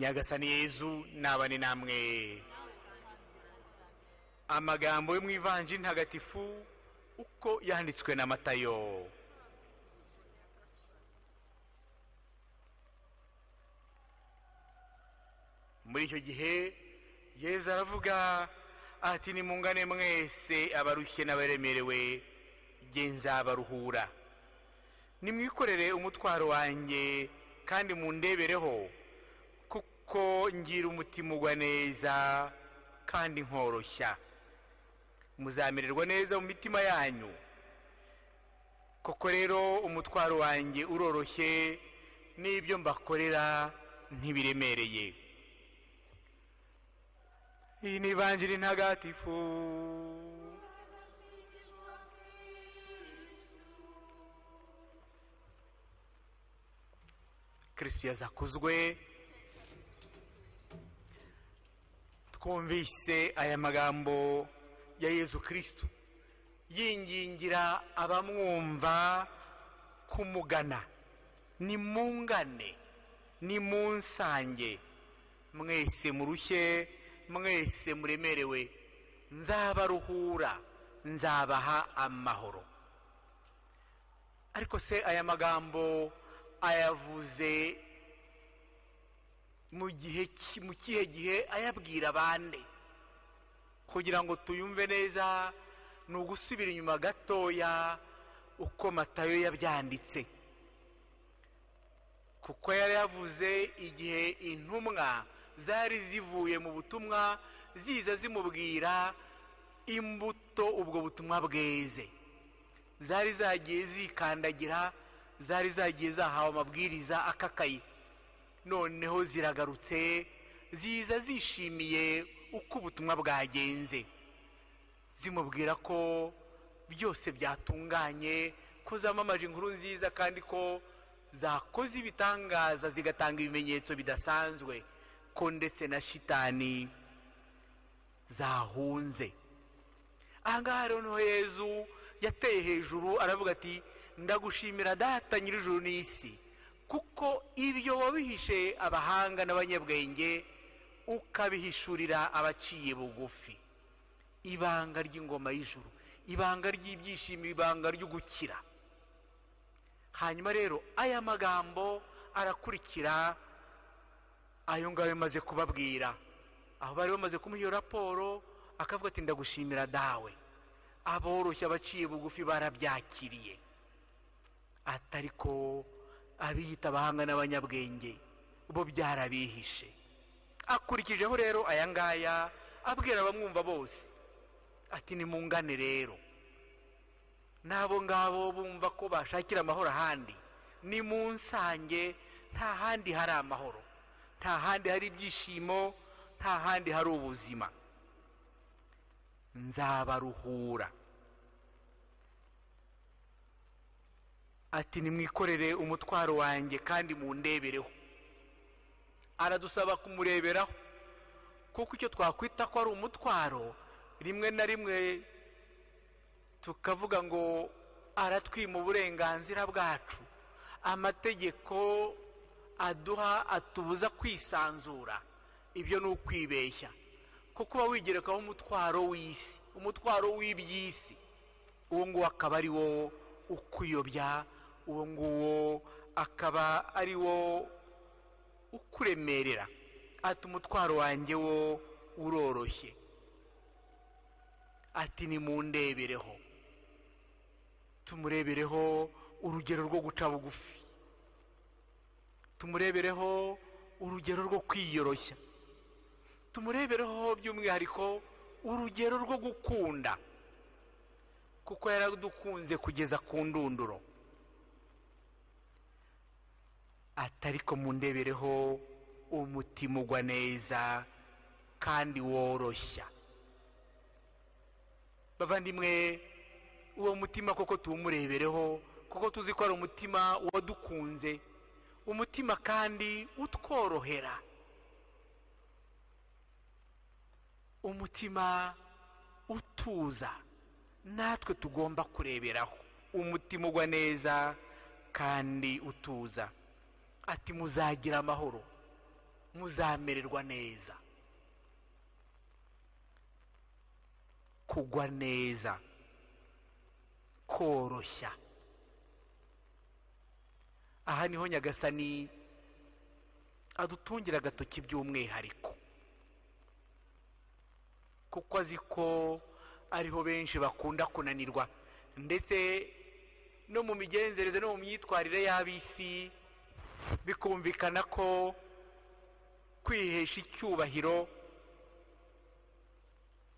nyagasani yezu nabane namwe amagambo yo mu ivanjiri ntagatifu uko yanditswe na matayo muri icyo gihe yezu aravuga ati nimungane mwese abarushye n'abaremerewe nzabaruhura nimwikorere umutwaro wanjye kandi mundebereho kuko ngira umutima ugwa neza kandi nkoroshya muzamererwa neza mu mitima yanyu koko rero umutwaro wanjye uroroshye n'ibyo mbakorera ntibiremereye iyi ni ivanjiri ntagatifu kirisitu yazakuzwe twumvise aya magambo ya yezu kirisito yingingira abamwumva kumugana ni mungane ni munsange mwese murushye mwese muremerewe nzabaruhura nzabaha amahoro ariko se aya magambo ayavuze mu gihe mu kihe gihe ayabwira abandi kugira ngo tuyumve neza ni ugusubira inyuma gatoya uko matayo yabyanditse kuko yari yavuze igihe intumwa zari zivuye mu butumwa ziza zimubwira imbuto ubwo butumwa bweze zari zagiye zikandagira zari zagiye zahawe amabwiriza akakaye noneho ziragarutse ziza zishimiye uko ubutumwa bwagenze zimubwira ko byose byatunganye ko zamamaje inkuru nziza kandi ko zakoze ibitangaza zigatanga ibimenyetso bidasanzwe ko ndetse na shitani zahunze ahangaha rero Yezu yateye hejuru aravuga ati ndagushimira data nyir'ijuru n'isi kuko ibyo wabihishe abahanga n'abanyabwenge ukabihishurira abaciye bugufi ibanga ry'ingoma y'ijuru ibanga ry'ibyishimo ibanga ry’ugukira hanyuma rero aya magambo arakurikira ayo ngayo amaze kubabwira aho bari bamaze kumuha iyo raporo akavuga ati ndagushimira dawe aboroshye abaciye bugufi barabyakiriye atari ko abiyita abahanga n'abanyabwenge bo byarabihishe akurikijeho rero aya ngaya abwira abamwumva bose ati nimungane rero n'abo ngabo bumva ko bashakira amahoro ahandi ni mu nta handi hari amahoro nta handi hari ibyishimo nta handi hari ubuzima nzabaruhura ati nimwikorere umutwaro wanjye kandi mundebereho aradusaba kumureberaho kuko icyo twakwita ko ari umutwaro rimwe na rimwe tukavuga ngo aratwima uburenganzira bwacu amategeko aduha atubuza kwisanzura ibyo ni ukwibeshya kuko uba wigerekaho umutwaro w'isi umutwaro w'iby'isi uwo nguwo akaba ari wo ukuyobya uwo nguwo akaba ari wo ukuremerera ati umutwaro wanjye wo uroroshye ati ni tumurebereho urugero rwo guca bugufi tumurebereho urugero rwo kwiyoroshya tumurebereho by'umwihariko urugero rwo gukunda kuko yaradukunze kugeza ku ndunduro atariko mundebereho umutima ugwa neza kandi woroshya bavandimwe uwo mutima koko tuwumurebereho kuko tuzi ko ari umutima wadukunze umutima kandi utworohera umutima utuza natwe tugomba kureberaho umutima ugwa neza kandi utuza ati muzagira amahoro muzamererwa neza kugwa neza koroshya aha niho nyagasani adutungira agatoki by'umwihariko kuko azi ko ariho benshi bakunda kunanirwa ndetse no mu migenzereze no mu myitwarire y'ab'isi bikumvikana ko kwihesha icyubahiro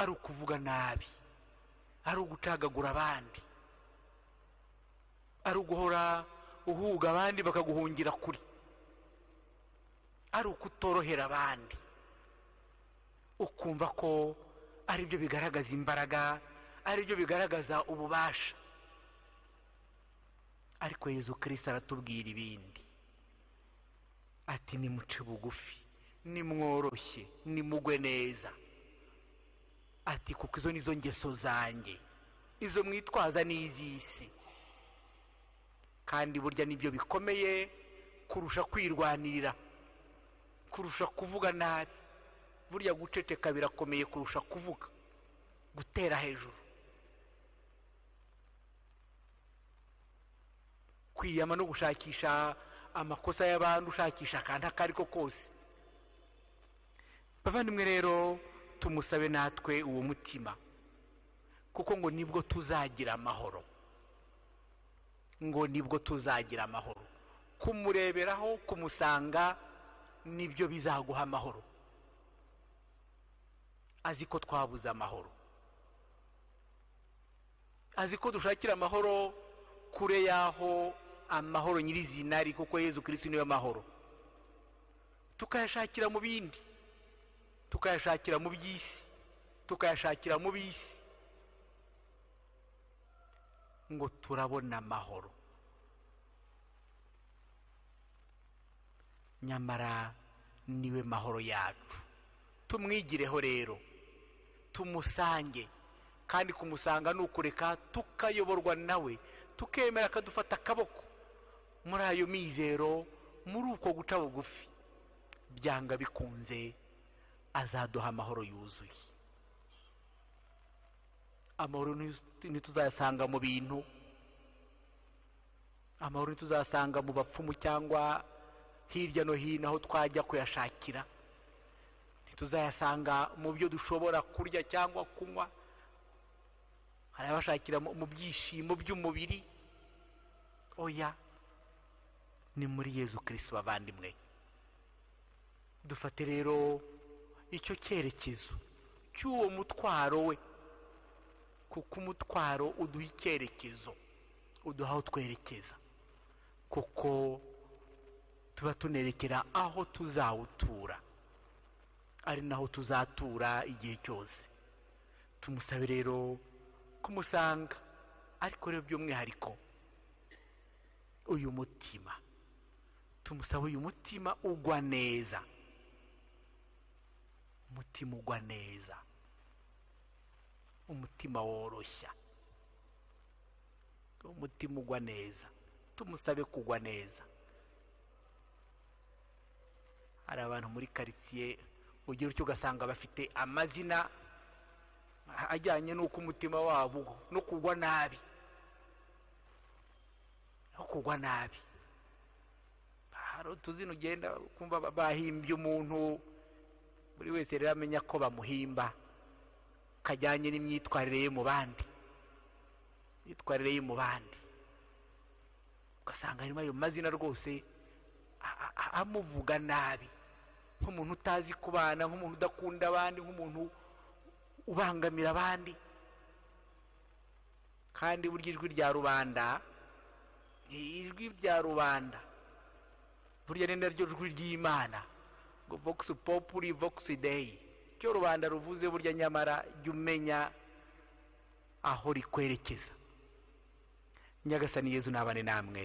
ari ukuvuga nabi ari ugutagagura abandi ari uguhora uhuga abandi bakaguhungira kuri ari ukutorohera abandi ukumva ko ari byo bigaragaza imbaraga ari byo bigaragaza ububasha ariko yezu kirisita aratubwira ibindi ati nimuce bugufi nimworoshye nimugwe neza ati kuko izo nizo ngeso zanjye izo mwitwaza ni kandi burya nibyo bikomeye kurusha kwirwanirira kurusha kuvuga nabi burya guceceka birakomeye kurusha kuvuga gutera hejuru kwiyama no gushakisha amakosa y'abandi ushakisha akantu ako ari kose bavandimwe rero tumusabe natwe uwo mutima kuko ngo nibwo tuzagira amahoro ngo nibwo tuzagira amahoro kumureberaho kumusanga nibyo bizaguha amahoro azi ko twabuze amahoro azi ko dushakira amahoro kure y'aho amahoro nyirizina kuko yezu kirisi niwe mahoro tukayashakira mu bindi tukayashakira mu by'isi tukayashakira mu bisi ngo turabona amahoro nyamara niwe mahoro yacu tumwigireho rero tumusange kandi kumusanga ni ukureka tukayoborwa nawe tukemera akadufata akaboko muri ayo mizero muri uko guca bugufi byanga bikunze azaduha amahoro yuzuye amahoro ntituzasanga mu bintu amahoro ntituzasanga mu bapfumu cyangwa hirya no hino aho twajya kuyashakira ntituzayasanga mu byo dushobora kurya cyangwa kunywa hari mu byishimo by'umubiri oya ni muri yezu kirisito bavandimwe dufate rero icyo cyerekezo cy'uwo mutwaro we kuko umutwaro uduha icyerekezo uduha aho twerekeza kuko tuba tunerekera aho tuzawutura ari naho tuzatura igihe cyose tumusabe rero kumusanga ariko rero by'umwihariko uyu mutima tumusaba uyu mutima ugwa neza umutima ugwa neza umutima woroshya umutima ugwa neza tumusabe kugwa neza hari abantu muri karitsiye ugira utyo ugasanga bafite amazina ajyanye n'uko umutima wabo no kugwa nabi no kugwa nabi hari utuzina ugenda kumva bahimbye umuntu buri wese rero amenya ko bamuhimba kajyanye n'imyitwarire ye mu bandi imyitwarire ye mu bandi ugasanga harimo ayo mazina rwose amuvuga nabi nk'umuntu utazi kubana nk'umuntu udakunda abandi nk'umuntu ubangamira abandi kandi burya ijwi rya rubanda ijwi rya rubanda burya ni naryo jwi ry'imana ngo vogisi populi vogisi deyi icyo rubanda ruvuze burya nyamara jya umenya aho rikwerekeza nyagasani yezu nabane namwe